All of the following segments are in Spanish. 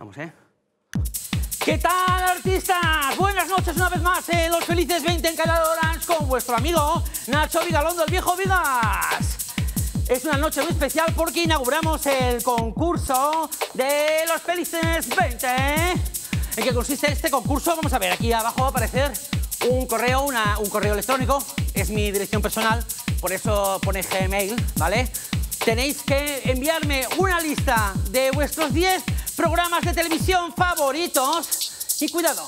Vamos, ¿eh? ¿Qué tal, artistas? Buenas noches una vez más eh, en Los Felices 20 en Caladoras con vuestro amigo Nacho Vigalondo, el viejo Vigas. Es una noche muy especial porque inauguramos el concurso de Los Felices 20. ¿En qué consiste este concurso? Vamos a ver, aquí abajo va a aparecer un correo, una, un correo electrónico. Es mi dirección personal, por eso pone Gmail, ¿vale? Tenéis que enviarme una lista de vuestros 10 programas de televisión favoritos. Y cuidado,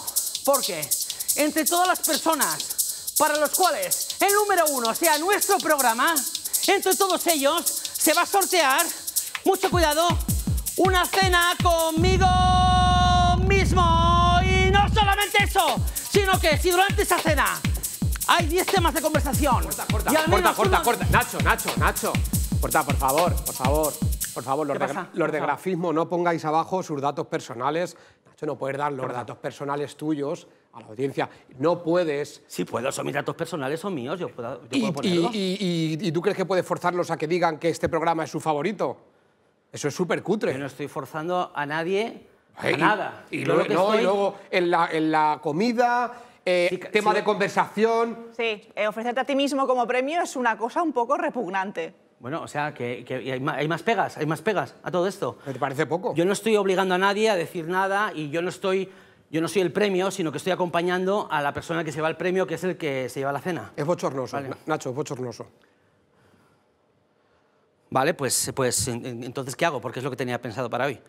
porque entre todas las personas para los cuales el número uno sea nuestro programa, entre todos ellos se va a sortear, mucho cuidado, una cena conmigo mismo. Y no solamente eso, sino que si durante esa cena hay 10 temas de conversación. Corta, corta, corta, corta, corta, Nacho, Nacho, Nacho. Corta, por favor, por favor. Por favor, los, de, grafismo, no pongáis abajo sus datos personales. Nacho, no puedes dar los datos personales tuyos a la audiencia. No puedes... Sí puedo, son mis datos personales, son míos, y, tú crees que puedes forzarlos a que digan que este programa es su favorito? Eso es súper cutre. Yo no estoy forzando a nadie nada. Y, luego, en, la, comida... Eh, tema de conversación. Sí, eh, ofrecerte a ti mismo como premio es una cosa un poco repugnante. Bueno, o sea, que, hay, más, pegas, hay más pegas a todo esto. ¿Te parece poco? Yo no estoy obligando a nadie a decir nada y yo no estoy... Yo no soy el premio, sino que estoy acompañando a la persona que se lleva el premio, que es el que se lleva la cena. Es bochornoso, Nacho, es bochornoso. Vale, pues, pues entonces, ¿qué hago? Porque es lo que tenía pensado para hoy.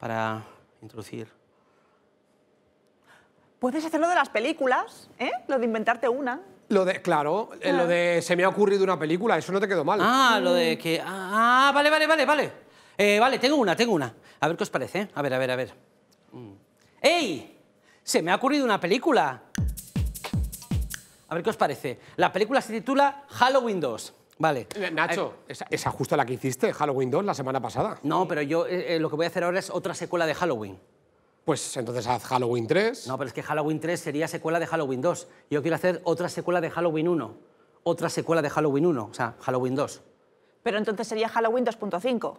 Para introducir... Puedes hacerlo de las películas, ¿eh? Lo de inventarte una. Lo de, claro, eh, lo ah. de se me ha ocurrido una película, eso no te quedó mal. Ah, lo de mm. que. Ah, vale, vale, vale, vale. Eh, vale, tengo una, tengo una. A ver qué os parece. A ver, a ver, a ver. Mm. ¡Ey! Se me ha ocurrido una película. A ver qué os parece. La película se titula Halloween 2. Vale. Eh, Nacho, esa, justo la que hiciste, Halloween 2, la semana pasada. No, pero yo lo que voy a hacer ahora es otra secuela de Halloween. Pues entonces haz Halloween 3. No, pero es que Halloween 3 sería secuela de Halloween 2. Yo quiero hacer otra secuela de Halloween 1. Otra secuela de Halloween 1, o sea, Halloween 2. Pero entonces sería Halloween 2.5.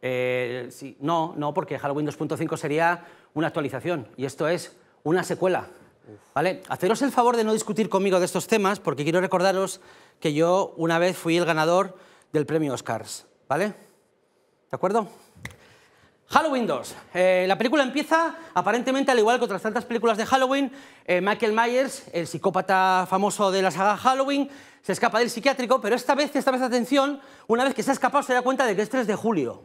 Eh, sí, no, no, porque Halloween 2.5 sería una actualización y esto es una secuela. ¿Vale? Haceros el favor de no discutir conmigo de estos temas porque quiero recordaros que yo una vez fui el ganador del premio Oscars. ¿Vale? ¿De acuerdo? Halloween 2. Eh, la película empieza, aparentemente, al igual que otras tantas películas de Halloween, eh, Michael Myers, el psicópata famoso de la saga Halloween, se escapa del psiquiátrico, pero esta vez, esta vez, atención, una vez que se ha escapado se da cuenta de que es 3 de julio,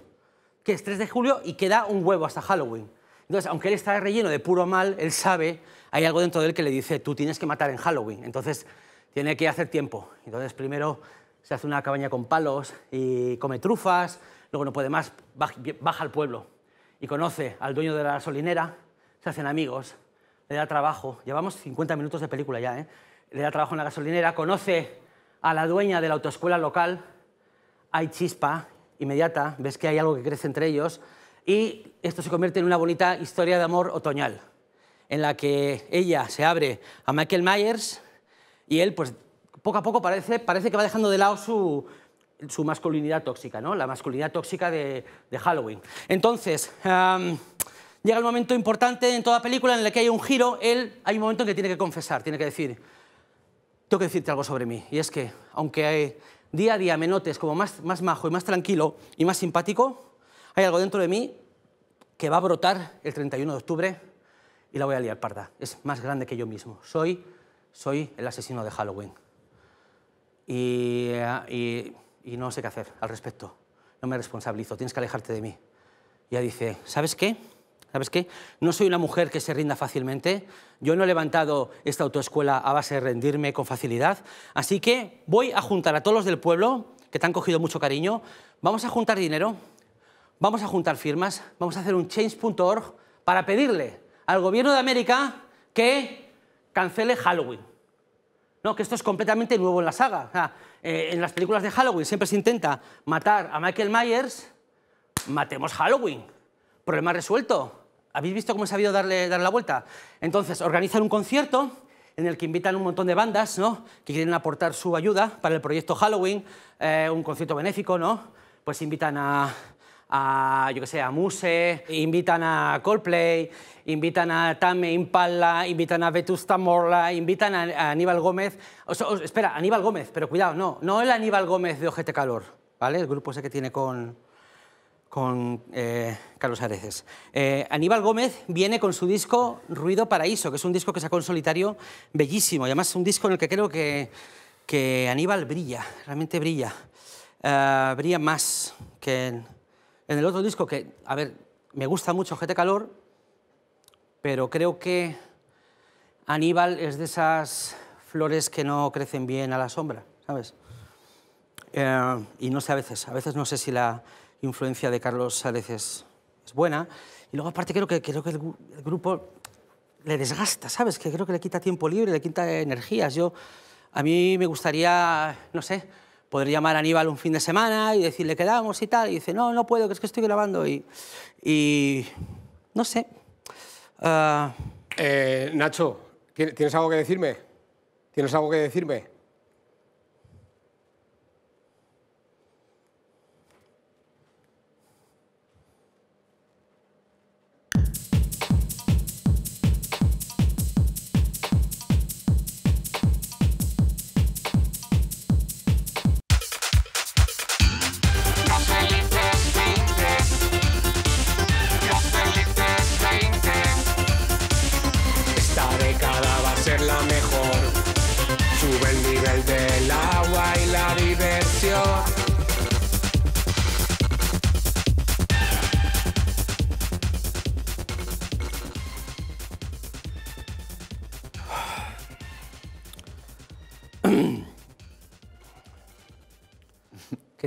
que es 3 de julio y queda un huevo hasta Halloween. Entonces, aunque él está relleno de puro mal, él sabe, hay algo dentro de él que le dice, tú tienes que matar en Halloween, entonces tiene que hacer tiempo. Entonces, primero se hace una cabaña con palos y come trufas, luego no puede más, baja al pueblo y conoce al dueño de la gasolinera, se hacen amigos, le da trabajo, llevamos 50 minutos de película ya, ¿eh? le da trabajo en la gasolinera, conoce a la dueña de la autoescuela local, hay chispa inmediata, ves que hay algo que crece entre ellos y esto se convierte en una bonita historia de amor otoñal, en la que ella se abre a Michael Myers y él pues poco a poco parece, parece que va dejando de lado su, su masculinidad tóxica, ¿no? la masculinidad tóxica de, Halloween. Entonces, llega el momento importante en toda película en el que hay un giro, él hay un momento en que tiene que confesar, tiene que decir, tengo que decirte algo sobre mí, y es que aunque día a día me notes como más, más majo y más tranquilo y más simpático, hay algo dentro de mí que va a brotar el 31 de octubre y la voy a liar parda. Es más grande que yo mismo. Soy, soy el asesino de Halloween. y eh, y no sé qué hacer al respecto. No me responsabilizo, tienes que alejarte de mí. Y ella dice, ¿sabes qué? ¿Sabes qué? No soy una mujer que se rinda fácilmente. Yo no he levantado esta autoescuela a base de rendirme con facilidad. Así que voy a juntar a todos los del pueblo, que te han cogido mucho cariño. Vamos a juntar dinero, vamos a juntar firmas, vamos a hacer un change.org para pedirle al gobierno de América que cancele Halloween. No, que esto es completamente nuevo en la saga. Eh, en las películas de Halloween siempre se intenta matar a Michael Myers, matemos Halloween. Problema resuelto. ¿Habéis visto cómo he sabido darle, la vuelta? Entonces, organizan un concierto en el que invitan un montón de bandas ¿no? que quieren aportar su ayuda para el proyecto Halloween, eh, un concierto benéfico, ¿no? Pues invitan a a, yo Muse, invitan a Coldplay, invitan a Tame Impala, invitan a Vetusta Morla, invitan a, Aníbal Gómez. espera, Aníbal Gómez, pero cuidado, no, no el Aníbal Gómez de Ojete Calor, ¿vale? El grupo ese que tiene con, con eh, Carlos Areces. Eh, Aníbal Gómez viene con su disco Ruido Paraíso, que es un disco que sacó en solitario bellísimo, y además es un disco en el que creo que, Aníbal brilla, realmente brilla. Eh, brilla más que... En, en el otro disco, que, a ver, me gusta mucho GT Calor, pero creo que Aníbal es de esas flores que no crecen bien a la sombra, ¿sabes? Eh, y no sé a veces, a veces no sé si la influencia de Carlos Sález es buena. Y luego aparte creo que, creo que el, grupo le desgasta, ¿sabes? Que creo que le quita tiempo libre, le quita energías. Yo, a mí me gustaría, no sé, poder llamar a Aníbal un fin de semana y decirle que damos y tal. Y dice, no, no puedo, que es que estoy grabando. Y, no sé. Ah. Eh, Nacho, ¿tienes algo que decirme? ¿Tienes algo que decirme?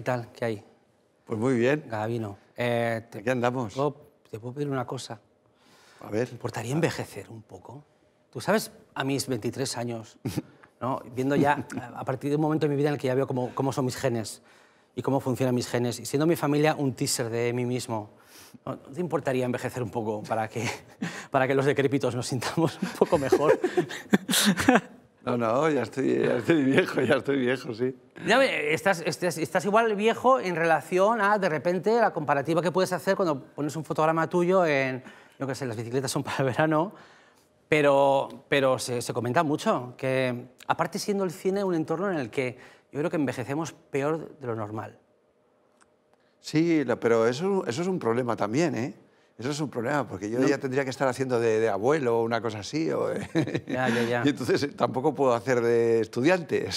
tal? ¿Qué hay? Pues muy bien. Gabino. Eh, andamos. te puedo pedir una cosa. A ver. ¿Te importaría ah. envejecer un poco? Tú sabes, a mis 23 años, ¿no? viendo ya, a partir de un momento de mi vida en el que ya veo cómo, cómo son mis genes y cómo funcionan mis genes, y siendo mi familia un teaser de mí mismo, ¿no te importaría envejecer un poco para que, para que los decrépitos nos sintamos un poco mejor? No, no, ya estoy, viejo, ya estoy viejo, sí. estás, estás, igual viejo en relación a, de repente, la comparativa que puedes hacer cuando pones un fotograma tuyo en, no qué sé, las bicicletas son para el verano, pero, pero se, se comenta mucho que, aparte siendo el cine un entorno en el que yo creo que envejecemos peor de lo normal. Sí, pero eso, eso es un problema también, ¿eh? Eso es un problema, porque yo ya tendría que estar haciendo de, abuelo o una cosa así. ya, ya, ya. Y entonces eh, tampoco puedo hacer de estudiante.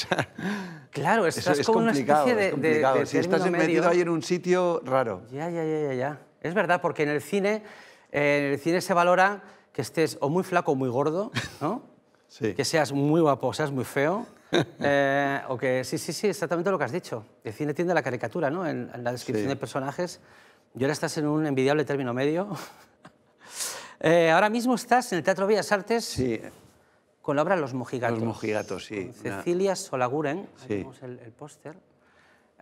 claro, estás es, como una especie de. si estás metido ahí en un sitio raro. Ya, ya, ya, ya. Es verdad, porque en el cine, en el cine se valora que estés o muy flaco o muy gordo, ¿no? sí. Que seas muy guapo, seas muy feo. Eh, o que sí, sí, sí, exactamente lo que has dicho. El cine tiende a la caricatura, ¿no? En, la descripción de personajes y ahora estás en un envidiable término medio. Eh, ahora mismo estás en el Teatro Bellas Artes con la obra Los Mojigatos. Los Mojigatos, sí. Cecilia Solaguren, sí. ahí el, póster.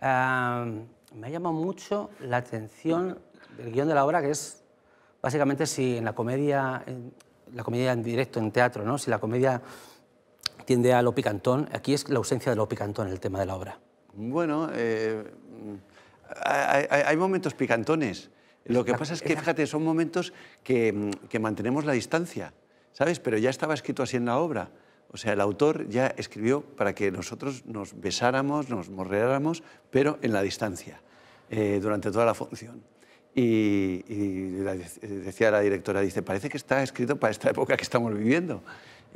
me ha llamado mucho la atención el guión de la obra, que es básicamente si en la comedia, la comedia en directo, en teatro, ¿no? si la comedia tiende a lo picantón, aquí es la ausencia de lo picantón el tema de la obra. Bueno, eh, hay, momentos picantones. Lo que pasa es que, fíjate, son momentos que, mm, que, mantenemos la distancia, ¿sabes? Pero ya estaba escrito así en la obra. O sea, el autor ya escribió para que nosotros nos besáramos, nos morreáramos, pero en la distancia, eh, durante toda la función. Y, eh, decía la directora, dice, parece que está escrito para esta época que estamos viviendo.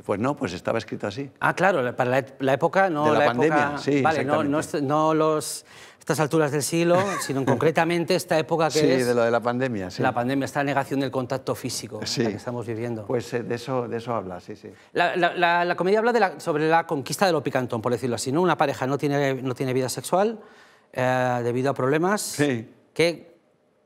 Pues no, pues estaba escrito así. Ah, claro, para e-, la, época no. la, pandemia, sí. Vale, no, no, los, estas alturas del siglo, sino concretamente esta época que es. Sí, de lo de la pandemia, sí. La pandemia, esta negación del contacto físico que estamos viviendo. Pues eh, de, eso, de eso habla, sí, sí. La, comedia habla de sobre la conquista de lo picantón, por decirlo así, ¿no? Una pareja no tiene, no tiene vida sexual eh, debido a problemas. Sí. Que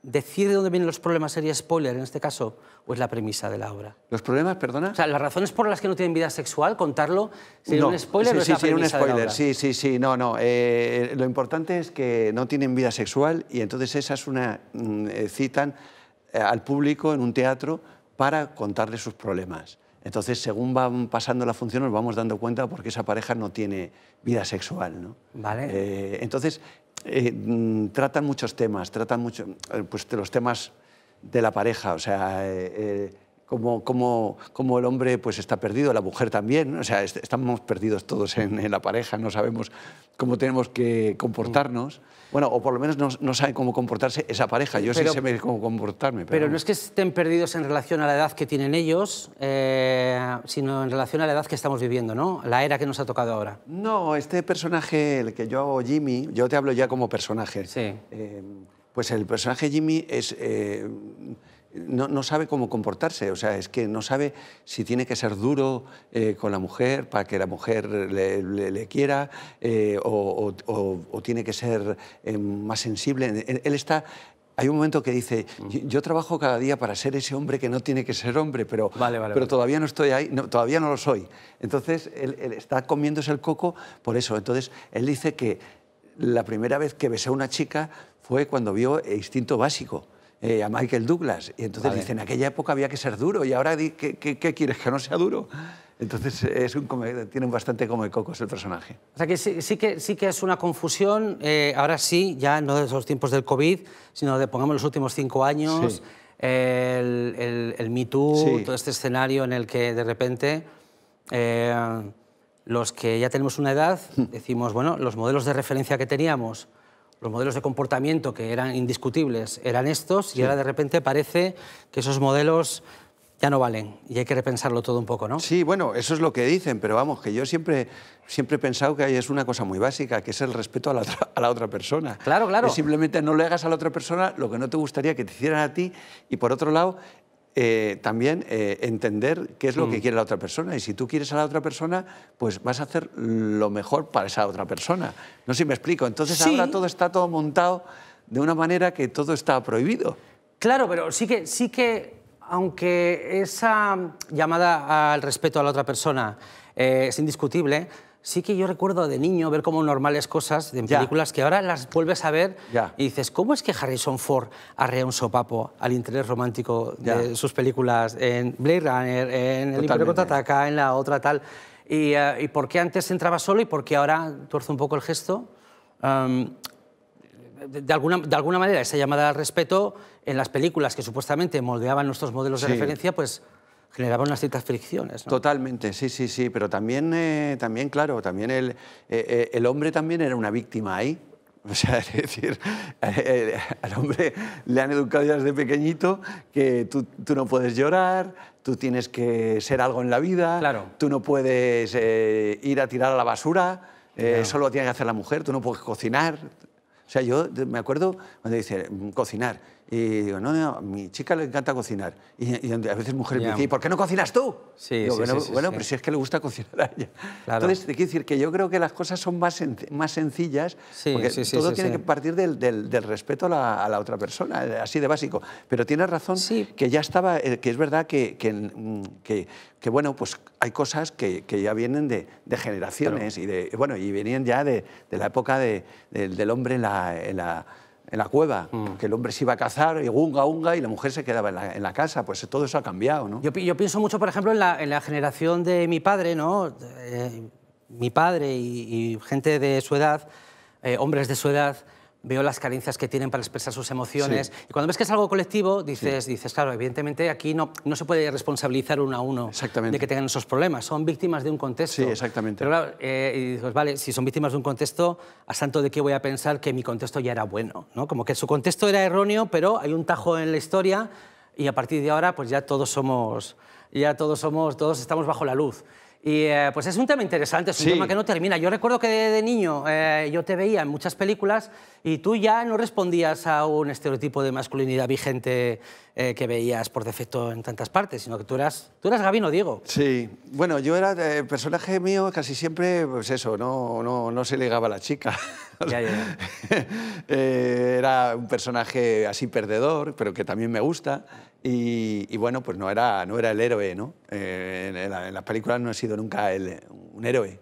decir de dónde vienen los problemas sería spoiler en este caso o es la premisa de la obra? ¿Los problemas, perdona? O sea, las razones por las que no tienen vida sexual, contarlo, sería un spoiler sí, o es sí, un spoiler, Sí, sí, sí, no, no. Eh, eh, lo importante es que no tienen vida sexual y entonces esa es una... Mm, eh, citan al público en un teatro para contarle sus problemas. Entonces, según van pasando la función, nos vamos dando cuenta porque esa pareja no tiene vida sexual. ¿no? Vale. entonces, eh, mm, tratan muchos temas, tratan mucho, eh, pues, de los temas de la pareja, o sea, eh, eh como, como, como el hombre pues está perdido, la mujer también, o sea, estamos perdidos todos en, la pareja, no sabemos cómo tenemos que comportarnos. Mm. Bueno, o por lo menos no, saben sabe cómo comportarse esa pareja, yo sé cómo comportarme. Pero... no es que estén perdidos en relación a la edad que tienen ellos, eh, sino en relación a la edad que estamos viviendo, ¿no? La era que nos ha tocado ahora. No, este personaje, el que yo hago Jimmy, yo te hablo ya como personaje. Sí. Eh, pues el personaje Jimmy es... Eh, no, sabe cómo comportarse, o sea, es que no sabe si tiene que ser duro eh, con la mujer para que la mujer le, quiera eh, o, tiene que ser eh, más sensible. Él está hay un momento que dice, mm. yo trabajo cada día para ser ese hombre que no tiene que ser hombre, pero, pero todavía no estoy ahí, todavía no lo soy. Entonces, él, él, está comiéndose el coco por eso. Entonces, él dice que la primera vez que besé a una chica fue cuando vio Instinto Básico. Eh, a Michael Douglas. Y entonces dicen, en aquella época había que ser duro y ahora ¿qué, quieres? ¿Que no sea duro? Entonces eh, es un bastante come cocos el personaje. O sea que sí, que, sí que es una confusión, eh, ahora sí, ya no de los tiempos del COVID, sino de pongamos los últimos cinco años, el, el, Me todo este escenario en el que de repente los que ya tenemos una edad hmm. decimos, bueno, los modelos de referencia que teníamos los modelos de comportamiento que eran indiscutibles eran estos y ahora de repente parece que esos modelos ya no valen y hay que repensarlo todo un poco, ¿no? Sí, bueno, eso es lo que dicen, pero vamos, que yo siempre, siempre he pensado que es una cosa muy básica, que es el respeto a la, otra, a la otra persona. Claro, claro. simplemente no le hagas a la otra persona lo que no te gustaría que te hicieran a ti y por otro lado, eh, también eh, entender qué es lo que mm. quiere la otra persona. Y si tú quieres a la otra persona, pues vas a hacer lo mejor para esa otra persona. No sé si me explico. Entonces ahora todo está todo montado de una manera que todo está prohibido. Claro, pero sí que, sí que aunque esa llamada al respeto a la otra persona eh, es indiscutible, sí que yo recuerdo de niño ver como normales cosas en películas que ahora las vuelves a ver y dices, ¿cómo es que Harrison Ford arrea un sopapo al interés romántico de sus películas en Blade Runner, en El Imperio Contraataca, en la otra tal? Y, eh, y, por qué antes entraba solo y por qué ahora tuerzo un poco el gesto? de alguna, de alguna manera, esa llamada al respeto en las películas que supuestamente moldeaban nuestros modelos de referencia, pues generaba unas ciertas fricciones. Totalmente, sí, sí, sí, pero también, eh, también claro, también el, eh, eh, el hombre también era una víctima ahí. O sea, es decir, al hombre le han educado ya desde pequeñito que tú, tú, no puedes llorar, tú tienes que ser algo en la vida, claro. tú no puedes ir a tirar a la basura, eh, lo solo tiene que hacer la mujer, tú no puedes cocinar. O sea, yo me acuerdo cuando dice mm, cocinar. Y digo, no, no, a mi chica le encanta cocinar. Y, a veces mujeres me dicen, por qué no cocinas tú? Sí, bueno, pero si es que le gusta cocinar a ella. Entonces, te quiero decir que yo creo que las cosas son más, más sencillas, porque todo tiene que partir del, respeto a la, otra persona, eh, así de básico. Pero tienes razón, que ya estaba, eh, que es verdad mm, que, que, bueno, pues hay cosas que, ya vienen de, generaciones y, de, bueno, y venían ya de, la época del hombre en la en la cueva, mm. que el hombre se iba a cazar y unga, unga, y la mujer se quedaba en la, casa. Pues todo eso ha cambiado, ¿no? Yo, pienso mucho, por ejemplo, en la, generación de mi padre, ¿no? Eh, mi padre y, gente de su edad, eh, hombres de su edad, veo las carencias que tienen para expresar sus emociones. Y cuando ves que es algo colectivo, dices, dices claro, evidentemente aquí no, no se puede responsabilizar uno a uno de que tengan esos problemas. Son víctimas de un contexto. Sí, exactamente. Pero eh, y dices, vale, si son víctimas de un contexto, ¿a santo de qué voy a pensar que mi contexto ya era bueno? ¿no? Como que su contexto era erróneo, pero hay un tajo en la historia y a partir de ahora pues ya todos somos, ya todos somos, todos estamos bajo la luz. Y eh, pues es un tema interesante, es un tema que no termina. Yo recuerdo que de, niño eh, yo te veía en muchas películas y tú ya no respondías a un estereotipo de masculinidad vigente eh, que veías por defecto en tantas partes, sino que tú eras, tú eras Gabino Diego. Sí, bueno, yo era el eh, personaje mío casi siempre, pues eso, no, no, no se ligaba a la chica. Eh, era un personaje así perdedor, pero que también me gusta. Y, bueno, pues no era, no era el héroe, ¿no? En, en, las películas no he sido nunca un héroe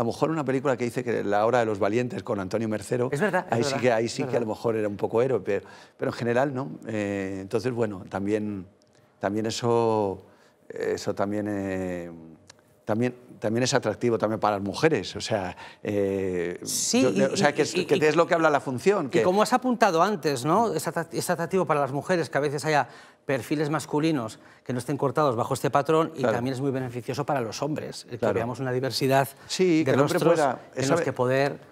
a lo mejor una película que dice que La hora de los valientes con Antonio Mercero. Es verdad. ahí sí, que, ahí sí que a lo mejor era un poco héroe, pero, en general no. Eh, entonces, bueno, también, también eso, eso también, eh, también, también es atractivo también para las mujeres. O sea, eh, sí, o sea que, es, lo que habla la función. Que... Y como has apuntado antes, ¿no? Es atractivo para las mujeres que a veces haya perfiles masculinos que no estén cortados bajo este patrón y también es muy beneficioso para los hombres, que veamos una diversidad de rostros en los que poder...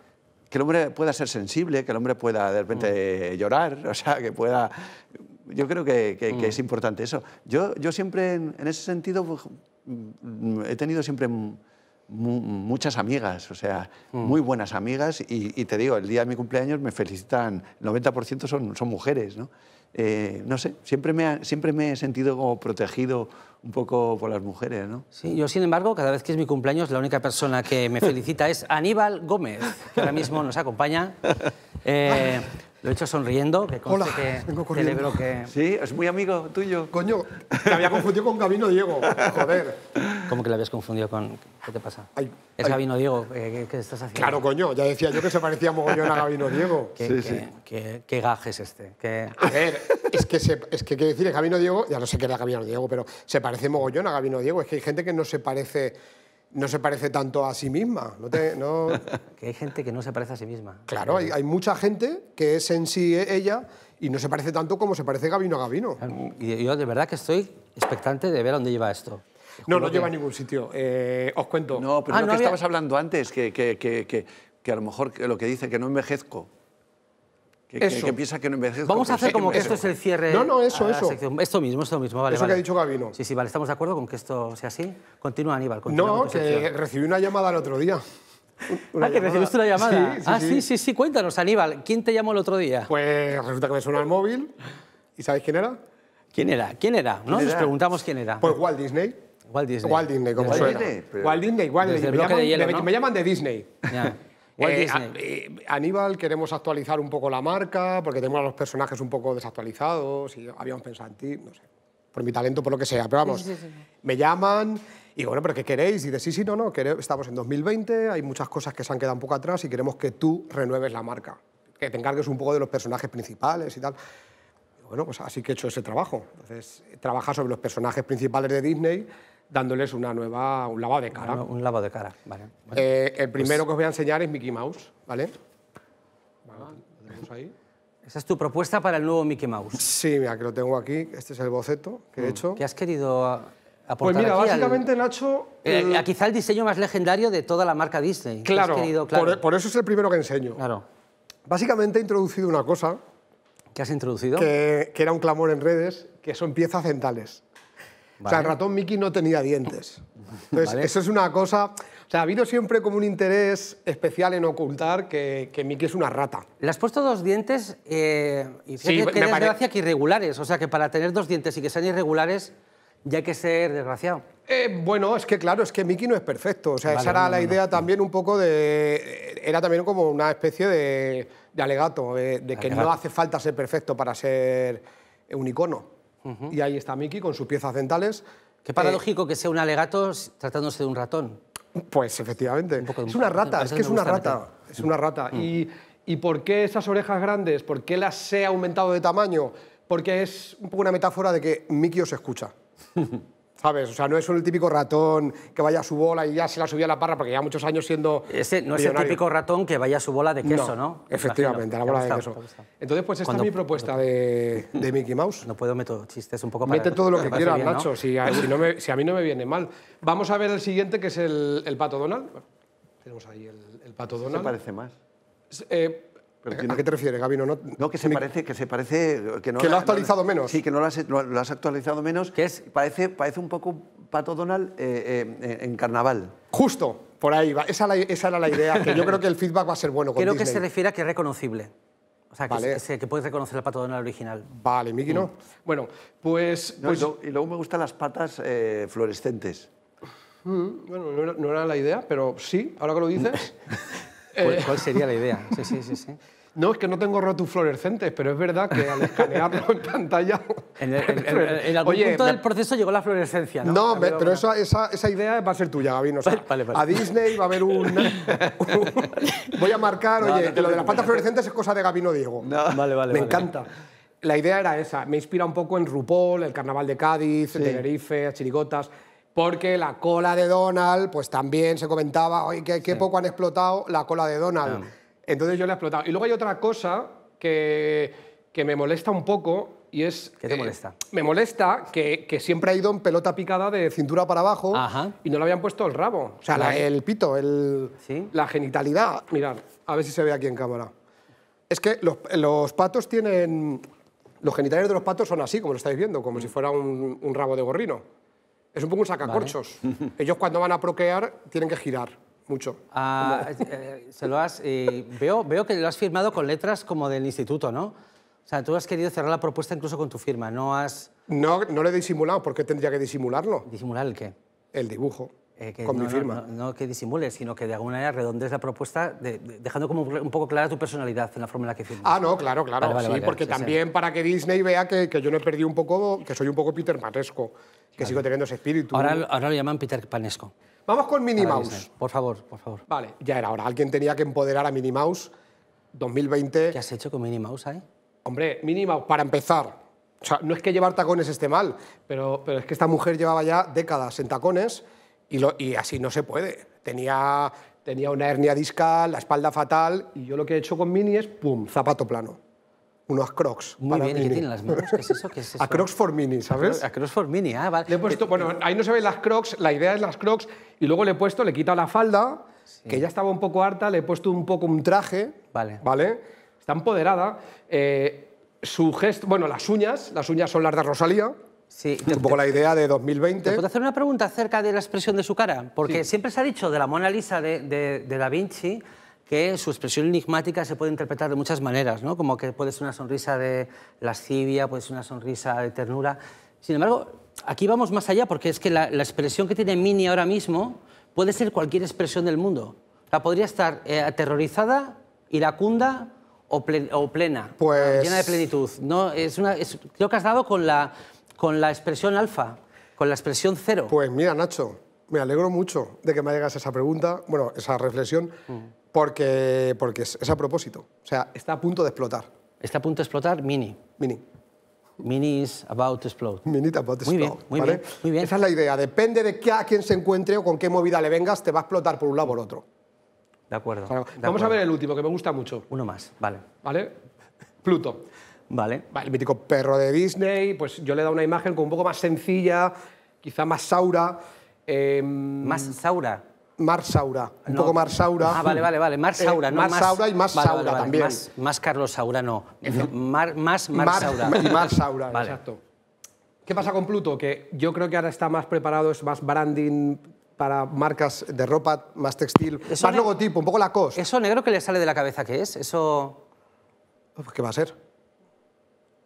Que el hombre pueda ser sensible, que el hombre pueda de repente mm. llorar, o sea, que pueda... Yo creo que, es mm. importante eso. Yo, yo siempre, en, ese sentido, pues, mm, he tenido siempre muchas amigas, o sea, muy buenas amigas. Y, te digo, el día de mi cumpleaños me felicitan, el 90% son, son mujeres, ¿no? Eh, no sé, siempre me, siempre me he sentido como protegido un poco por las mujeres, ¿no? Sí, yo sin embargo, cada vez que es mi cumpleaños, la única persona que me felicita es Aníbal Gómez, que ahora mismo nos acompaña. Eh, lo he hecho sonriendo, que Hola, que vengo celebro que... Sí, es muy amigo tuyo. Coño, me había confundido con Gabino Diego, joder. ¿Cómo que la habías confundido con...? ¿Qué te pasa? es Diego, ¿qué, estás haciendo? Claro, coño, ya decía yo que se parecía mogollón a Gabino Diego. ¿Qué, sí, sí. Qué, es este? A ver, es que, es que quiero decir, es Gabino Diego, ya no sé qué era Gabino Diego, pero se parece mogollón a Gabino Diego. Es que hay gente que no se parece no se parece tanto a sí misma. que hay gente que no se parece a sí misma. Claro, hay, mucha gente que es en sí ella y no se parece tanto como se parece Gabino a Gabino. Y yo de verdad que estoy expectante de ver a dónde lleva esto. No, no lleva a ningún sitio. Eh, os cuento. No, pero lo ah, que estabas hablando antes, que, que, que, que, a lo mejor lo que dice, que no envejezco. Que, eso. que piensa que no envejezco. Vamos a hacer como que esto es el cierre. No, no, eso, eso. Esto mismo, esto mismo, vale. Eso que ha dicho Gabino. Sí, sí, vale, estamos de acuerdo con que esto sea así. Continúa, Aníbal. Continúa no, que recibí una llamada el otro día. ah, que recibiste una llamada. Sí, sí, ah, sí. sí, sí, Cuéntanos, Aníbal, ¿quién te llamó el otro día? Pues resulta que me suena el móvil. ¿Y sabéis quién era? ¿Quién era? ¿Quién era? Era? Nos preguntamos quién era. Pues Walt Disney. Walt Disney. Walt Disney, como suena. Walt Disney, igual Disney. Me, llaman de, Disney. Eh, Disney. Eh, Aníbal, queremos actualizar un poco la marca, porque tenemos a los personajes un poco desactualizados y habíamos pensado en ti, no sé, por mi talento, por lo que sea. Pero vamos, me llaman y digo, bueno, ¿pero qué queréis? Y dice, sí, sí, no, no, estamos en 2020, hay muchas cosas que se han quedado un poco atrás y queremos que tú renueves la marca, que te encargues un poco de los personajes principales y tal bueno, pues así que he hecho ese trabajo. Entonces, trabajar sobre los personajes principales de Disney dándoles una nueva, un lavado de cara. Un, lavado de cara, eh, el pues primero que os voy a enseñar es Mickey Mouse, ¿vale? ahí. Esa es tu propuesta para el nuevo Mickey Mouse. Sí, mira, que lo tengo aquí. Este es el boceto que he mm. hecho. ¿Qué has querido aportar Pues mira, básicamente, Nacho... Eh, quizá el diseño más legendario de toda la marca Disney. Claro, Por, eso es el primero que enseño. Claro. Básicamente he introducido una cosa... ¿Qué has introducido? Que, que era un clamor en redes, que son piezas centrales o sea, el ratón Mickey no tenía dientes. Entonces, eso es una cosa... O sea, ha habido siempre como un interés especial en ocultar que, que Mickey es una rata. Le has puesto dos dientes eh, y fíjate que desgracia pare... que irregulares. O sea, que para tener dos dientes y que sean irregulares ya hay que ser desgraciado. Eh, bueno, es que claro, es que Mickey no es perfecto. O sea, esa era la idea también un poco de... Era también como una especie de, alegato, eh, de que no hace falta ser perfecto para ser un icono. Y ahí está Mickey con sus piezas dentales. Qué paradójico eh, que sea un alegato tratándose de un ratón. Pues efectivamente. es una rata, es que es una rata, es una rata. Mm. y, ¿Y por qué esas orejas grandes? ¿Por qué las he aumentado de tamaño? Porque es un poco una metáfora de que Mickey os escucha. ¿Sabes? O sea, no es el típico ratón que vaya a su bola y ya se la subía a la parra porque ya muchos años siendo. Ese no es el típico ratón que vaya a su bola de queso, ¿no? Efectivamente, a la bola de queso. Entonces, pues esta es mi propuesta de, Mickey Mouse. No puedo meter chistes un poco más. Mete todo lo que quieras, Nacho, si, a, mí no me viene mal. Vamos a ver el siguiente que es el, pato Donald. Tenemos ahí el, pato Donald. ¿Qué parece más? Eh, eh, ¿A qué te refieres, Gabino? No, que se parece, que se parece que lo ha actualizado menos. Sí, que no lo has, actualizado menos. Que es parece, parece un poco Pato Donald eh, eh, en carnaval. Justo, por ahí va. Esa, era la idea. que yo creo que el feedback va a ser bueno. Con creo que se refiere a que es reconocible. O sea, que, puedes reconocer el pato Donald original. Vale, Miki, ¿no? Mm. Bueno, pues... pues y, luego me gustan las patas fluorescentes. Mm, bueno, no era, la idea, pero sí, ahora que lo dices... ¿Cuál sería la idea? Sí, sí, sí. sí. No, es que no tengo rotus fluorescentes, pero es verdad que al escanearlo en pantalla... En, el, en, pues, algún punto del proceso llegó la fluorescencia, ¿no? No, pero esa, idea va a ser tuya, Gabino. A Disney va a haber un... Voy a marcar, oye, que lo de las patas fluorescentes es cosa de Gabino Diego. Vale, vale. Me encanta. La idea era esa. Me inspira un poco en RuPaul, el Carnaval de Cádiz, Tenerife, Chirigotas porque la cola de Donald, pues también se comentaba, oye, qué, poco han explotado la cola de Donald. Ah. Entonces yo le he explotado. Y luego hay otra cosa que, que me molesta un poco y es... ¿Qué te eh, molesta? Me molesta que, que, siempre ha ido en pelota picada de cintura para abajo y no le habían puesto el rabo, o sea, el pito, el, la genitalidad. Mirad, a ver si se ve aquí en cámara. Es que los, los patos tienen... Los genitales de los patos son así, como lo estáis viendo, como si fuera un, rabo de gorrino. Es un poco un sacacorchos. Ellos cuando van a procrear tienen que girar mucho. Ah, eh, se lo has, eh, veo, veo que lo has firmado con letras como del instituto, ¿no? O sea, tú has querido cerrar la propuesta incluso con tu firma, no has... No, no lo he disimulado, ¿por qué tendría que disimularlo? ¿Disimular el qué? El dibujo. Eh, que con mi firma. No, que disimules, sino que de alguna manera redondes la propuesta, dejando como un poco clara tu personalidad en la forma en la que firmas. Ah, no, claro, claro. sí, porque también para que Disney vea que, que yo no he perdido un poco, que soy un poco Peter Panesco, que sigo teniendo ese espíritu. Ahora, ahora lo llaman Peter Panesco. Vamos con Minnie Mouse. Por favor, por favor. Vale, ya era hora. Alguien tenía que empoderar a Minnie Mouse. 2020. ¿Qué has hecho con Minnie Mouse ahí? Eh? Hombre, Minnie Mouse, para empezar. O sea, no es que llevar tacones esté mal, pero, pero es que esta mujer llevaba ya décadas en tacones y, lo, y así no se puede. Tenía, tenía una hernia discal, la espalda fatal, y yo lo que he hecho con Minnie es, ¡pum!, zapato plano unos crocs. Muy bien, ¿y qué las manos? ¿Qué es eso? es eso? A crocs for mini, ¿sabes? A crocs for mini, ah, vale. Le he puesto, eh, bueno, eh, ahí no se ven las crocs, la idea es las crocs, y luego le he puesto, le he quitado la falda, que ya estaba un poco harta, le he puesto un poco un traje, vale. ¿vale? Está empoderada. Eh, su gesto, bueno, las uñas, las uñas son las de Rosalía, Sí, un poco la idea de 2020. ¿Te puedo hacer una pregunta acerca de la expresión de su cara? Porque siempre se ha dicho de la Mona Lisa de, de Da Vinci que su expresión enigmática se puede interpretar de muchas maneras, ¿no? como que puede ser una sonrisa de lascivia, puede ser una sonrisa de ternura. Sin embargo, aquí vamos más allá porque es que la, expresión que tiene Mini ahora mismo puede ser cualquier expresión del mundo. La podría estar eh, aterrorizada, iracunda o, plena, pues... llena de plenitud. No, es una, creo que has dado con la, con la expresión alfa, con la expresión cero. Pues mira, Nacho, me alegro mucho de que me hagas esa pregunta, bueno, esa reflexión, mm. Porque, es, a propósito. O sea, está a punto de explotar. Está a punto de explotar Mini. Mini. Mini is about to explode. Mini is about to explode. Muy bien, Esa es la idea. Depende de qué, a quién se encuentre o con qué movida le vengas, te va a explotar por un lado o por otro. De acuerdo. vamos a ver el último, que me gusta mucho. Uno más, vale. ¿Vale? Pluto. Vale. El mítico perro de Disney, pues yo le he dado una imagen como un poco más sencilla, quizá más saura. Em, ¿Más saura? Marsaura, un poco Marsaura. Ah, vale, vale, vale. Marsaura, eh, no más... Saura y Más Saura también. Más, Carlos Saura, no. Mar, más Marsaura. Saura. Y exacto. ¿Qué pasa con Pluto? Que yo creo que ahora está más preparado, es más branding para marcas de ropa, más textil, eso más logotipo, un poco la cosa. ¿Eso negro que le sale de la cabeza qué es? Eso... Pues, ¿Qué va a ser?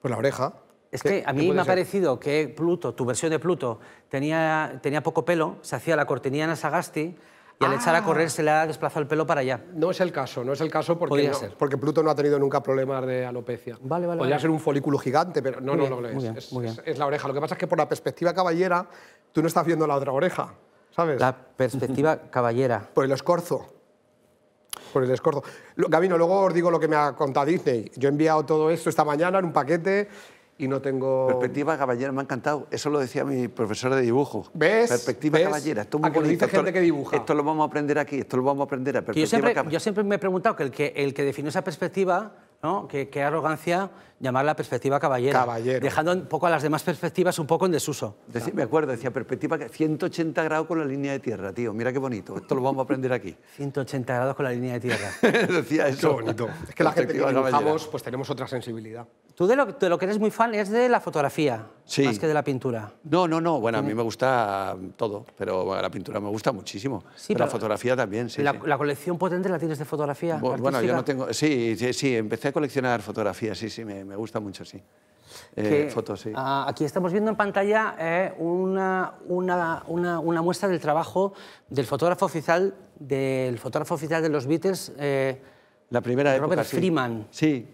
Pues la oreja. Es que a mí me ha parecido que Pluto, tu versión de Pluto, tenía, tenía poco pelo, se hacía la cortiniana Sagasti, y al echar a correr ah. se le ha desplazado el pelo para allá. No es el caso, no es el caso porque, ser. porque Pluto no ha tenido nunca problemas de alopecia. Vale, vale, Podría ser un folículo gigante, pero no, no, no lo es. es, la oreja. Lo que pasa es que por la perspectiva caballera tú no estás viendo la otra oreja, ¿sabes? La perspectiva caballera. Por el escorzo. Por el escorzo. Gabino, luego os digo lo que me ha contado Disney. Yo he enviado todo esto esta mañana en un paquete y no tengo... Perspectiva caballera, me ha encantado. Eso lo decía mi profesor de dibujo. ¿Ves? Perspectiva caballera. Esto gente que dibuja. Esto lo vamos a aprender aquí, esto lo vamos a aprender a yo siempre, me he preguntado que el que, el definió esa perspectiva, ¿no? qué arrogancia llamar la perspectiva caballera, dejando un poco a las demás perspectivas un poco en desuso. me acuerdo, decía perspectiva 180 grados con la línea de tierra, tío, mira qué bonito, esto lo vamos a aprender aquí. 180 grados con la línea de tierra. decía eso. bonito. Es que la gente que dibujamos, pues tenemos otra sensibilidad. Tú de lo, que eres muy fan es de la fotografía, más que de la pintura. No, no, no, bueno, a mí me gusta todo, pero la pintura me gusta muchísimo. Sí, pero la fotografía también, sí la, colección potente la tienes de fotografía? Bueno, yo no tengo... Sí, sí, sí, empecé a coleccionar fotografías, sí, sí, me, me gusta mucho, sí. Eh, fotos, ah, aquí estamos viendo en pantalla eh, una, una, muestra del trabajo del fotógrafo oficial, del fotógrafo oficial de los Beatles, eh, la primera Robert Freeman. Sí.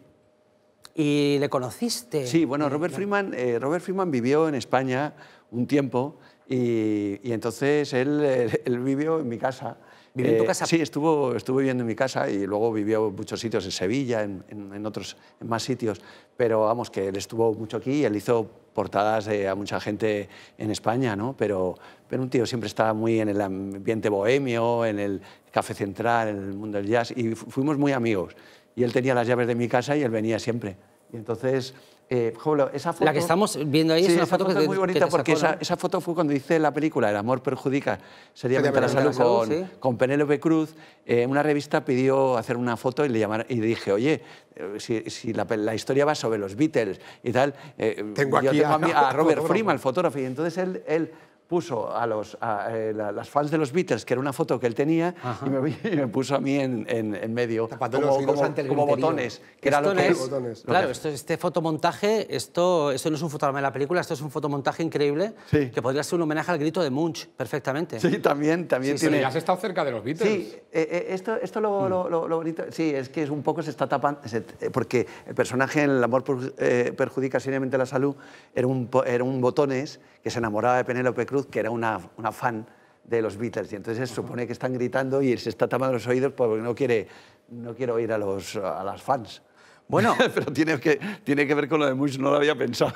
¿Y le conociste? Sí, bueno, Robert Freeman, Robert Freeman vivió en España un tiempo y, entonces él vivió en mi casa en tu eh, casa? Sí, estuvo, viviendo en mi casa y luego vivió en muchos sitios, en Sevilla, en, otros, en más sitios. Pero vamos, que él estuvo mucho aquí y él hizo portadas eh, a mucha gente en España, ¿no? Pero, pero un tío siempre estaba muy en el ambiente bohemio, en el Café Central, en el mundo del jazz, y fuimos muy amigos. Y él tenía las llaves de mi casa y él venía siempre. Y entonces eh, la que estamos viendo ahí es una foto, muy bonita porque esa, foto fue cuando hice la película El amor perjudica seriamente la salud, con, Penélope Cruz. en eh, una revista pidió hacer una foto y le llamar, y dije, oye, eh, si, la, historia va sobre los Beatles y tal, tengo yo aquí tengo a, Robert Freeman, el fotógrafo, y entonces él puso a, los, a, eh, las fans de los Beatles, que era una foto que él tenía, y me, puso a mí en, en- medio, como, botones, que era lo Claro, este fotomontaje, esto, esto no es un fotograma de la película, esto es un fotomontaje increíble que podría ser un homenaje al grito de Munch, perfectamente. Sí, también, también Pero ya has estado cerca de los Beatles. Sí, eh, eh, esto, esto lo, lo- bonito. Sí, es que es un poco se está tapando. porque el personaje en El amor perjudica seriamente la salud era un, era un botones que se enamoraba de Penélope Cruz, que era una, una fan de los Beatles. Y entonces se supone que están gritando y se está tapando los oídos porque no quiere, no quiere oír a, los, a las fans. Bueno, pero tiene que, tiene que ver con lo de Munch, no lo había pensado.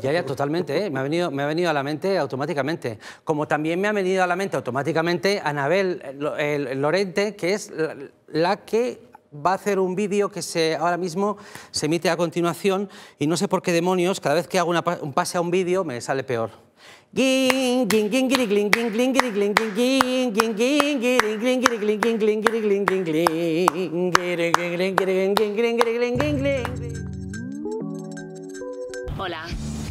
Ya, ya, totalmente. ¿eh? Me, ha venido, me ha venido a la mente automáticamente. Como también me ha venido a la mente automáticamente Anabel eh, Lorente, que es la que va a hacer un vídeo que se, ahora mismo se emite a continuación y no sé por qué demonios, cada vez que hago un pase a un vídeo me sale peor. Hola.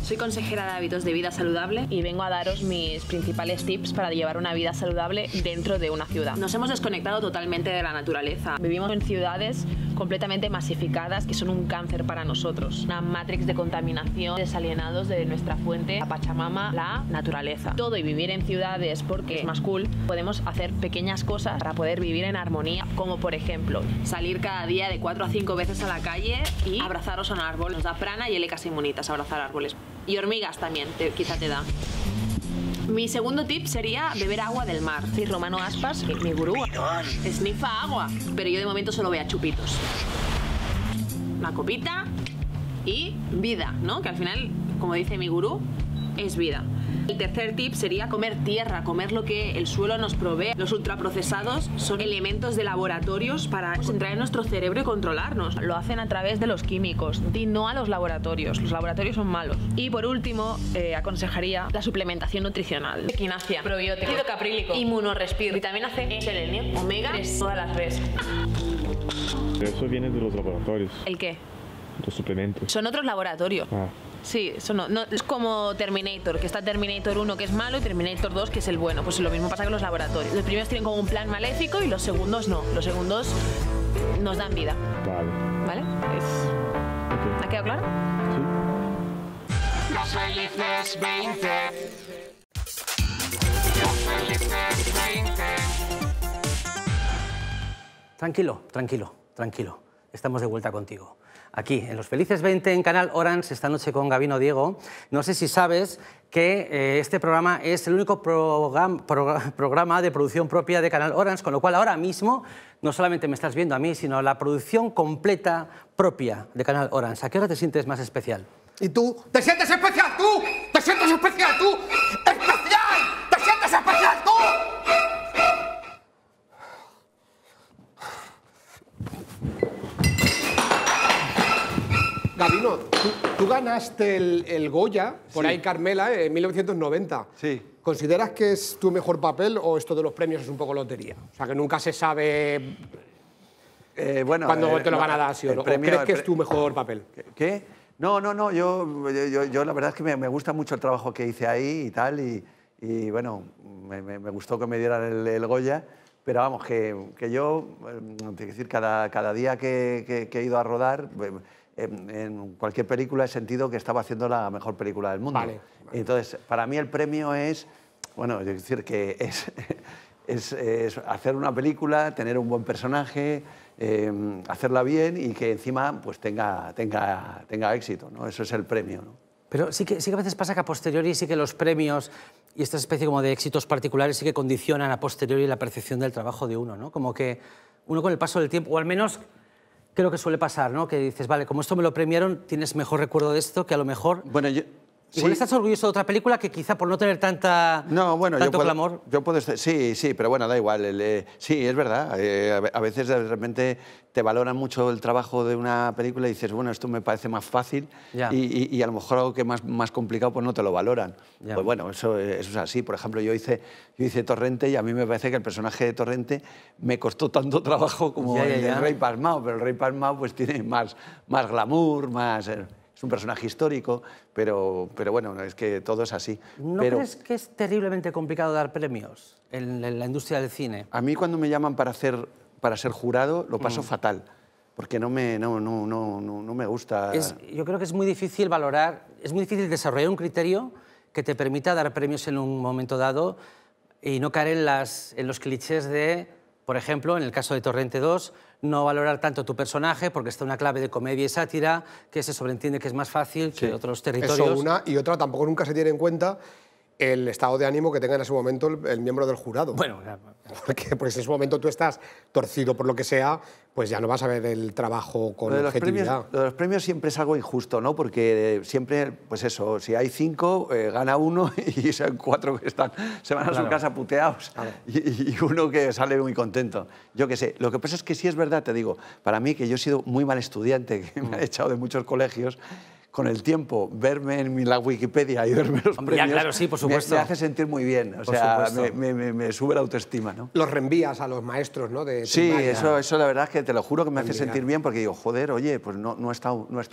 Soy consejera de hábitos de vida saludable y vengo a daros mis principales tips para llevar una vida saludable dentro de una ciudad. Nos hemos desconectado totalmente de la naturaleza. Vivimos en ciudades completamente masificadas que son un cáncer para nosotros. Una matrix de contaminación, desalienados de nuestra fuente, la Pachamama, la naturaleza. Todo y vivir en ciudades porque es más cool, podemos hacer pequeñas cosas para poder vivir en armonía, como por ejemplo salir cada día de 4 a 5 veces a la calle y abrazaros a un árbol. Nos da prana y el inmunitas abrazar árboles y hormigas también quizá te da. Mi segundo tip sería beber agua del mar. Si Romano Aspas, eh, mi gurú, esnifa agua, pero yo de momento solo veo chupitos. Una copita y vida, ¿no? Que al final, como dice mi gurú, es vida. El tercer tip sería comer tierra, comer lo que el suelo nos provee. Los ultraprocesados son elementos de laboratorios para entrar en nuestro cerebro y controlarnos. Lo hacen a través de los químicos. Di no a los laboratorios. Los laboratorios son malos. Y por último, eh, aconsejaría la suplementación nutricional. Equinacia, probiótico, ácido caprílico, inmunorespir, vitamina C, selenio, omega todas las tres. Eso viene de los laboratorios. ¿El qué? Los suplementos. Son otros laboratorios. Ah. Sí, eso no, Es como Terminator, que está Terminator 1 que es malo y Terminator 2 que es el bueno. Pues lo mismo pasa con los laboratorios. Los primeros tienen como un plan maléfico y los segundos no. Los segundos nos dan vida. Vale. ¿Vale? ¿Ha quedado claro? Sí. Tranquilo, tranquilo, tranquilo. Estamos de vuelta contigo aquí, en Los Felices 20, en Canal Orange, esta noche con Gabino Diego. No sé si sabes que eh, este programa es el único programa de producción propia de Canal Orange, con lo cual ahora mismo no solamente me estás viendo a mí, sino la producción completa propia de Canal Orange. ¿A qué hora te sientes más especial? ¿Y tú? ¿Te sientes especial tú? ¿Te sientes especial tú? ¡Especial! No, tú, ganaste el, el Goya por ahí Carmela en 1990. Sí. ¿Consideras que es tu mejor papel o esto de los premios es un poco lotería? O sea, que nunca se sabe eh, bueno, cuándo eh, te lo van o no? ¿Crees que es tu mejor papel? ¿Qué? No, no, no. Yo, yo, yo la verdad es que me, gusta mucho el trabajo que hice ahí y tal. Y, bueno, me, gustó que me dieran el, Goya. Pero vamos, que, que yo, eh, que decir, cada, cada día que, he ido a rodar, en, cualquier película he sentido que estaba haciendo la mejor película del mundo. Entonces, para mí el premio es, bueno, decir, que es, es, hacer una película, tener un buen personaje, em, hacerla bien y que encima pues tenga, tenga, tenga éxito, ¿no? Eso es el premio, ¿no? Pero sí que, sí que a veces pasa que a posteriori sí que los premios y esta especie como de éxitos particulares sí que condicionan a posteriori la percepción del trabajo de uno, ¿no? Como que uno con el paso del tiempo, o al menos creo que suele pasar, ¿no? Que dices, vale, como esto me lo premiaron, tienes mejor recuerdo de esto que a lo mejor... Bueno, yo... Igual estás orgulloso de otra película que quizá por no tener tanta, no, bueno, tanto yo puedo, Yo puedo sí, sí, pero bueno, da igual. Eh, sí, es verdad. Eh, a veces de repente te valoran mucho el trabajo de una película y dices, bueno, esto me parece más fácil y, y, a lo mejor algo que más, más complicado pues no te lo valoran. Pues bueno, eso, eh, eso, es así. Por ejemplo, yo hice, yo hice Torrente y a mí me parece que el personaje de Torrente me costó tanto trabajo como el del Rey Palmao, pero el Rey Palmao pues tiene más, más glamour, más es un personaje histórico, pero, pero bueno, es que todo es así. ¿No crees que es terriblemente complicado dar premios en, la industria del cine? A mí cuando me llaman para, hacer, para ser jurado lo paso mm. fatal porque no me, no, no, no, no me gusta. yo creo que es muy difícil valorar, es muy difícil desarrollar un criterio que te permita dar premios en un momento dado y no caer en, las, en los clichés de por ejemplo, en el caso de Torrente 2, no valorar tanto tu personaje porque está una clave de comedia y sátira que se sobreentiende que es más fácil que otros territorios. Eso una y otra tampoco nunca se tiene en cuenta el estado de ánimo que tenga en ese momento el, miembro del jurado. Bueno, Porque pues, en ese momento tú estás torcido por lo que sea, pues ya no vas a ver el trabajo con objetividad. Los premios, siempre es algo injusto, ¿no? Porque eh, siempre, pues eso, si hay cinco, eh, gana uno y son cuatro que están, se van a su casa puteados y, uno que sale muy contento. Yo qué sé. Lo que pasa es que sí es verdad, te digo, para mí que yo he sido muy mal estudiante, que me he echado de muchos colegios, con el tiempo, verme en la Wikipedia y verme los premios, claro, sí, por supuesto. Me, hace sentir muy bien, o sea, me, sube la autoestima. ¿no? Los reenvías a los maestros, ¿no? sí, eso, eso la verdad es que te lo juro que me hace sentir bien porque digo, joder, oye, pues no, no he estado, no he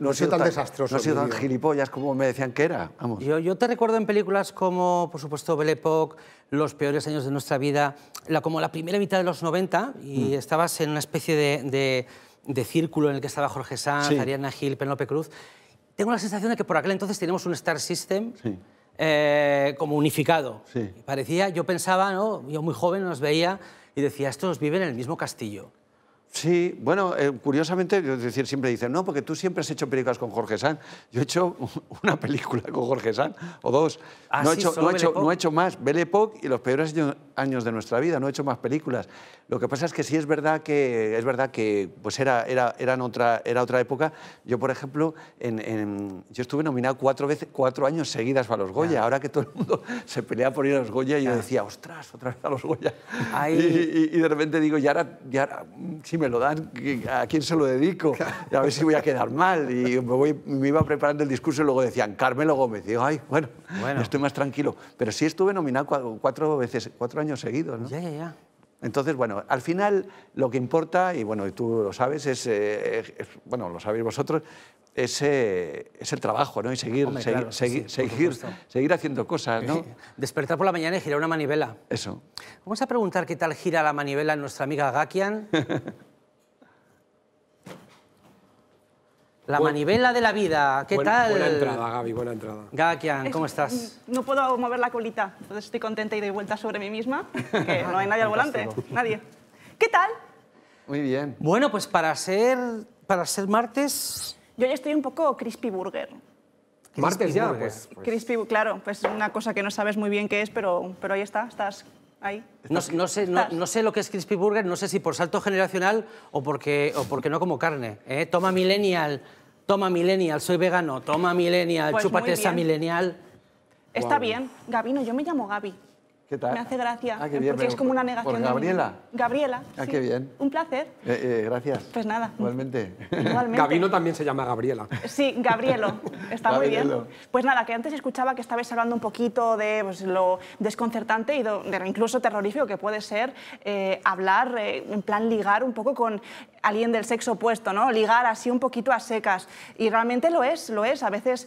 no sido, tan, desastroso. No he sido tan gilipollas como me decían que era, Yo, te recuerdo en películas como, por supuesto, Belle Époque, Los peores años de nuestra vida, como la primera mitad de los 90 y mm. estabas en una especie de de círculo en el que estaba Jorge Sanz, Ariana Gil, Penélope Cruz, tengo la sensación de que por aquel entonces teníamos un Star System eh, como unificado. Parecía, yo pensaba, ¿no? yo muy joven nos veía y decía, estos viven en el mismo castillo. Sí, bueno, eh, curiosamente, decir, siempre dicen, no, porque tú siempre has hecho películas con Jorge Sanz. Yo he hecho una película con Jorge Sanz, o dos. Ah, no, he hecho, no, he hecho, no, he hecho, más. Belle Époque y los peores años de nuestra vida, no he hecho más películas. Lo que pasa es que sí es verdad que, es verdad que pues era, era, eran otra, era otra época. Yo, por ejemplo, en, yo estuve nominado cuatro, veces, cuatro años seguidas para los Goya. Ahora que todo el mundo se pelea por ir a los Goya, y yo decía, ostras, otra vez a los Goya. Y, y, de repente digo, ya ahora, ya mm, me me lo dan, ¿a quién se lo dedico? a ver si voy a quedar mal. Y me, voy, me iba preparando el discurso y luego decían, Carmelo Gómez. Y digo, ay, bueno, bueno. estoy más tranquilo. Pero sí estuve nominado cuatro, veces, cuatro años seguidos. Ya, ya, ya. Entonces, bueno, al final lo que importa, y bueno, tú lo sabes, eh, es, bueno, lo sabéis vosotros, es, eh, es el trabajo, ¿no? Y seguir, seguir, seguir, seguir, haciendo cosas, ¿no? Despertar por la mañana y girar una manivela. Eso. Vamos a preguntar qué tal gira la manivela nuestra amiga Gakian. La manivela de la vida, ¿qué tal? Buena entrada, Gaby, buena entrada. Gakian, ¿cómo estás? No puedo mover la colita, entonces estoy contenta y de vuelta sobre mí misma, no hay nadie al volante, nadie. ¿Qué tal? Muy bien. Bueno, pues para ser, para ser martes... Yo ya estoy un poco crispy burger. Martes ya, pues, pues. Crispy, claro, pues una cosa que no sabes muy bien qué es, pero, pero ahí está, estás no, sé, no, sé lo que es crispy burger, no sé si por salto generacional o porque, o porque no como carne. ¿eh? Toma millennial, toma millennial, soy vegano, toma millennial, pues chúpate esa millennial. Está bien. Gabino, yo me llamo Gaby. Me hace gracia, ah, porque es como una negación. ¿Por Gabriela? Gabriela. Ah, qué bien. Un placer. Eh, eh, gracias. Pues nada. Igualmente. Gabino también se llama Gabriela. Sí, Gabrielo. Está muy bien. Pues nada, que antes escuchaba que estabas hablando un poquito de pues, lo desconcertante y incluso terrorífico que puede ser eh, hablar, en plan ligar un poco con alguien del sexo opuesto, ¿no? Ligar así un poquito a secas. Y realmente lo es, lo es. A veces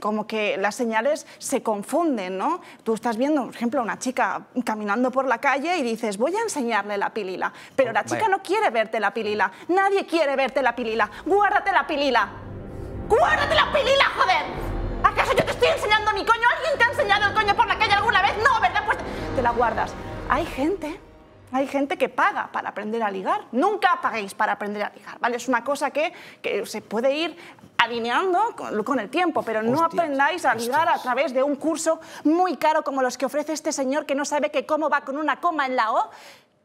como que las señales se confunden, ¿no? Tú estás viendo, por ejemplo, una chica caminando por la calle y dices, voy a enseñarle la pilila. Pero la oh, chica no quiere verte la pilila. Nadie quiere verte la pilila. Guárdate la pilila. ¡Guárdate la pilila, joder! ¿Acaso yo te estoy enseñando mi coño? ¿Alguien te ha enseñado el coño por la calle alguna vez? No, ¿verdad? Pues te la guardas. Hay gente hay gente que paga para aprender a ligar. Nunca paguéis para aprender a ligar, Es una cosa que, se puede ir alineando con, el tiempo, pero no aprendáis a ligar a través de un curso muy caro como los que ofrece este señor que no sabe que cómo va con una coma en la O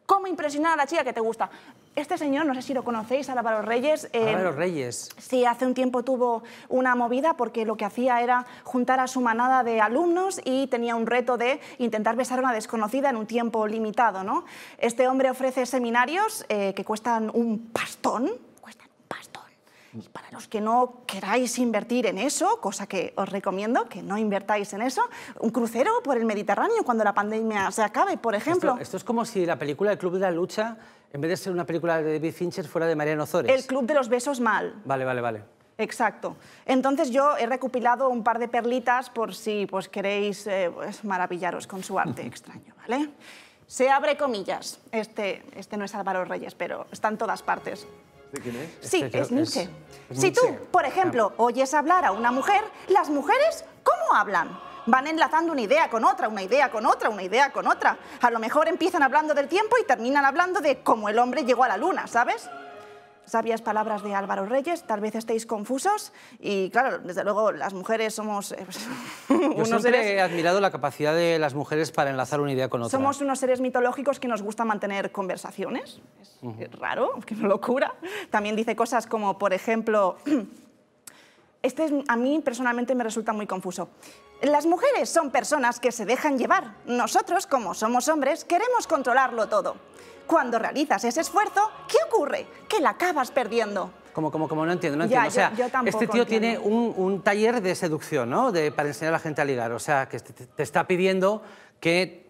¿Cómo impresionar a la chica que te gusta? Este señor, no sé si lo conocéis, Álvaro Reyes. Eh, Álvaro Reyes. Sí, hace un tiempo tuvo una movida porque lo que hacía era juntar a su manada de alumnos y tenía un reto de intentar besar a una desconocida en un tiempo limitado, ¿no? Este hombre ofrece seminarios eh, que cuestan un pastón, y para los que no queráis invertir en eso, cosa que os recomiendo, que no invertáis en eso, un crucero por el Mediterráneo cuando la pandemia se acabe, por ejemplo. Esto, es como si la película El Club de la Lucha, en vez de ser una película de David Fincher, fuera de Mariano Zores. El Club de los Besos Mal. Vale, vale, vale. Exacto. Entonces yo he recopilado un par de perlitas por si pues, queréis eh, pues, maravillaros con su arte extraño, ¿vale? Se abre comillas. Este, este no es Álvaro Reyes, pero está en todas partes. Sí, este es, Nietzsche. si tú, por ejemplo, ah. oyes hablar a una mujer, las mujeres, ¿cómo hablan? Van enlazando una idea con otra, una idea con otra, una idea con otra. A lo mejor empiezan hablando del tiempo y terminan hablando de cómo el hombre llegó a la luna, ¿sabes? sabias palabras de Álvaro Reyes, tal vez estéis confusos y claro, desde luego las mujeres somos eh, pues, unos Yo siempre seres... he admirado la capacidad de las mujeres para enlazar una idea con otra. Somos unos seres mitológicos que nos gusta mantener conversaciones, es raro, que locura. También dice cosas como, por ejemplo... Este a mí personalmente me resulta muy confuso. Las mujeres son personas que se dejan llevar. Nosotros, como somos hombres, queremos controlarlo todo cuando realizas ese esfuerzo, ¿qué ocurre? Que la acabas perdiendo. Como, como, como no entiendo, no entiendo. o sea, este tío tiene un, taller de seducción, ¿no? De, para enseñar a la gente a ligar. O sea, que te, está pidiendo que,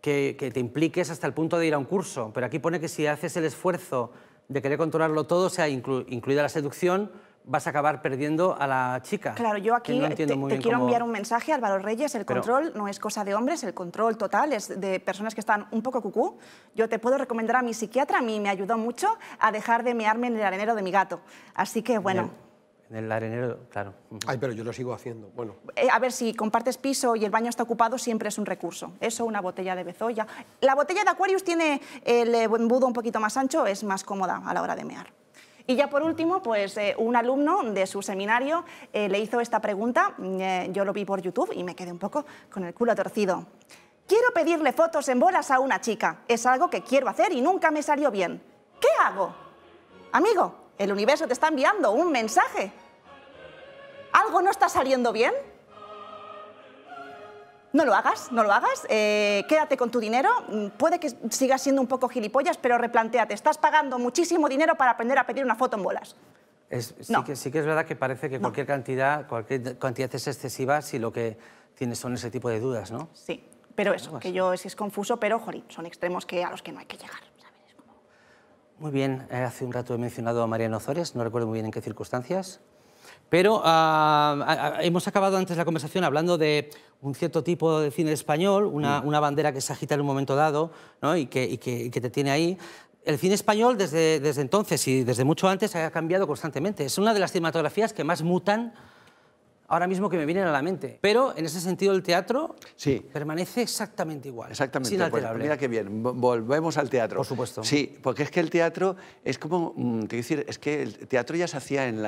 que, te impliques hasta el punto de ir a un curso. Pero aquí pone que si haces el esfuerzo de querer controlarlo todo, sea incluida la seducción, vas a acabar perdiendo a la chica. Claro, yo aquí te, quiero enviar un mensaje, Álvaro Reyes, el control no es cosa de hombres, el control total es de personas que están un poco cucú. Yo te puedo recomendar a mi psiquiatra, a mí me ayudó mucho a dejar de mearme en el arenero de mi gato. Así que bueno. En el arenero, claro. Ay, pero yo lo sigo haciendo. Bueno. Eh, a ver, si compartes piso y el baño está ocupado, siempre es un recurso. Eso, una botella de bezoya. La botella de Aquarius tiene el embudo un poquito más ancho, es más cómoda a la hora de mear. Y ya por último, pues eh, un alumno de su seminario eh, le hizo esta pregunta, eh, yo lo vi por YouTube y me quedé un poco con el culo torcido. Quiero pedirle fotos en bolas a una chica, es algo que quiero hacer y nunca me salió bien. ¿Qué hago? Amigo, el universo te está enviando un mensaje. ¿Algo no está saliendo bien? no lo hagas, no lo hagas, eh, quédate con tu dinero, mm, puede que sigas siendo un poco gilipollas, pero replanteate, estás pagando muchísimo dinero para aprender a pedir una foto en bolas. sí, que, es verdad que parece que cualquier cantidad, cualquier cantidad es excesiva si lo que tienes son ese tipo de dudas, ¿no? Sí, pero eso, que yo es, es confuso, pero son extremos que a los que no hay que llegar. Muy bien, eh, hace un rato he mencionado a Mariano Zores, no recuerdo muy bien en qué circunstancias, pero ah, hemos acabado antes la conversación hablando de un cierto tipo de cine español, mm. una, bandera que se agita en un momento dado ¿no? y, que, y, te tiene ahí el cine español desde, desde entonces y desde mucho antes ha cambiado constantemente. Es una de las cinematografías que más mutan ahora mismo que me vienen a la mente. Pero en ese sentido el teatro sí. permanece exactamente igual. Exactamente. Sin pues mira qué bien, volvemos al teatro. Por supuesto. Sí, porque es que el teatro es como, mm, te decir, es que el teatro ya se hacía en,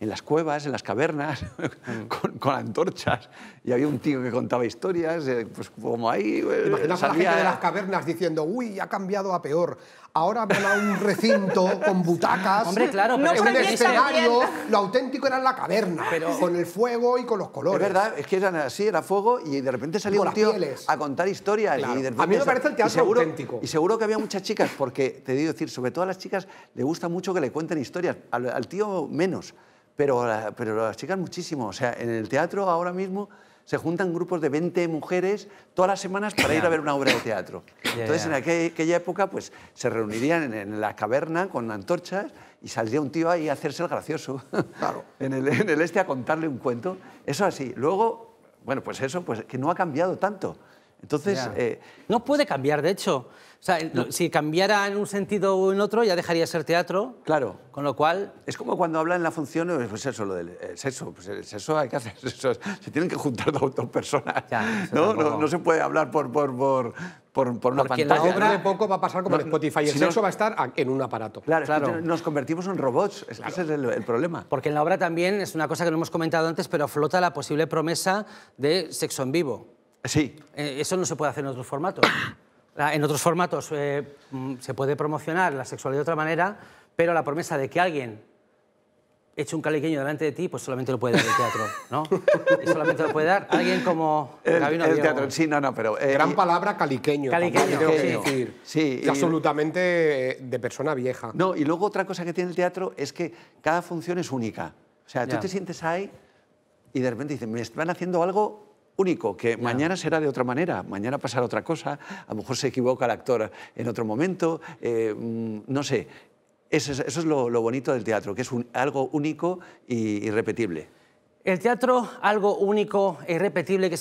las cuevas, en las cavernas, mm. con, antorchas. Y había un tío que contaba historias, eh, pues como ahí... Eh, Imaginaos a la gente de las cavernas diciendo, uy, ha cambiado a peor, Ahora a un recinto con butacas, Hombre, claro, pero un escenario. Lo auténtico era la caverna, con el fuego y con los colores. Es verdad, es que era así, era fuego y de repente salía un tío a contar historias. a mí me parece el teatro auténtico. Y seguro que había muchas chicas, porque te digo decir, sobre todo a las chicas le gusta mucho que le cuenten historias, al, tío menos, pero, pero a las chicas muchísimo. O sea, en el teatro ahora mismo se juntan grupos de 20 mujeres todas las semanas para ir a ver una obra de teatro. Entonces, en aquella, época, pues se reunirían en, la caverna con antorchas y saldría un tío ahí a hacerse el gracioso. Claro. en, el, este a contarle un cuento. Eso así. Luego, bueno, pues eso, pues que no ha cambiado tanto. Entonces. Eh, no puede cambiar, de hecho. O sea, si cambiara en un sentido o en otro, ya dejaría de ser teatro. Claro. Con lo cual... Es como cuando hablan en la función, eh, pues eso, lo del eh, sexo. Pues el sexo hay que hacer eso. Se tienen que juntar dos, personas. ¿no? ¿no? No, se puede hablar por, por, por, por, una Porque pantalla. la obra de poco va a pasar como Spotify. El sexo va a estar en un aparato. Claro, claro. nos convertimos en robots. Ese es el, problema. Porque en la obra también, es una cosa que no hemos comentado antes, pero flota la posible promesa de sexo en vivo. Sí. Eh, eso no se puede hacer en otros formatos en otros formatos eh, mm, se puede promocionar la sexualidad de otra manera, pero la promesa de que alguien eche un caliqueño delante de ti, pues solamente lo puede dar el teatro, ¿no? Y solamente lo puede dar alguien como el, el teatro, sí, no, no, pero... Eh, Gran palabra, caliqueño. Caliqueño, sí, decir. Sí. absolutamente eh, de persona vieja. No, y luego otra cosa que tiene el teatro es que cada función es única. O sea, tú te sientes ahí y de repente dices, me están haciendo algo único, que mañana será de otra manera, mañana pasará otra cosa, a lo mejor se equivoca el actor en otro momento, eh, mm, no sé. Eso es, lo, bonito del teatro, que es algo único e irrepetible. El teatro, algo único e irrepetible que,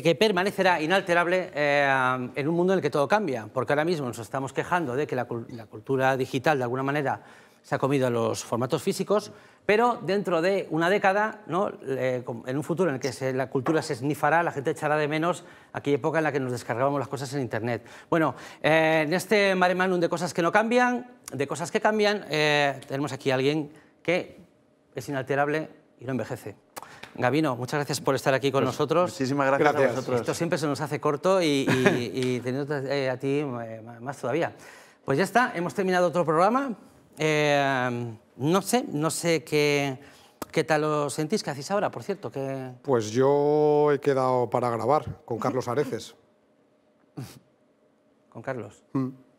que permanecerá inalterable eh, en un mundo en el que todo cambia, porque ahora mismo nos estamos quejando de que la cultura digital, de alguna manera, se ha comido los formatos físicos, pero dentro de una década, ¿no? Eh, en un futuro en el que la cultura se esnifará, la gente echará de menos aquella época en la que nos descargábamos las cosas en Internet. Bueno, eh, en este mare de cosas que no cambian, de cosas que cambian, eh, tenemos aquí a alguien que es inalterable y no envejece. Gabino, muchas gracias por estar aquí con pues nosotros. Muchísimas gracias, a nosotros. Esto siempre se nos hace corto y, y teniendo a ti más todavía. Pues ya está, hemos terminado otro programa. Em, no sé, no sé qué, qué tal lo sentís, qué hacéis ahora, por cierto. Que... Pues yo he quedado para grabar con Carlos Areces. ¿Con Carlos? Mm.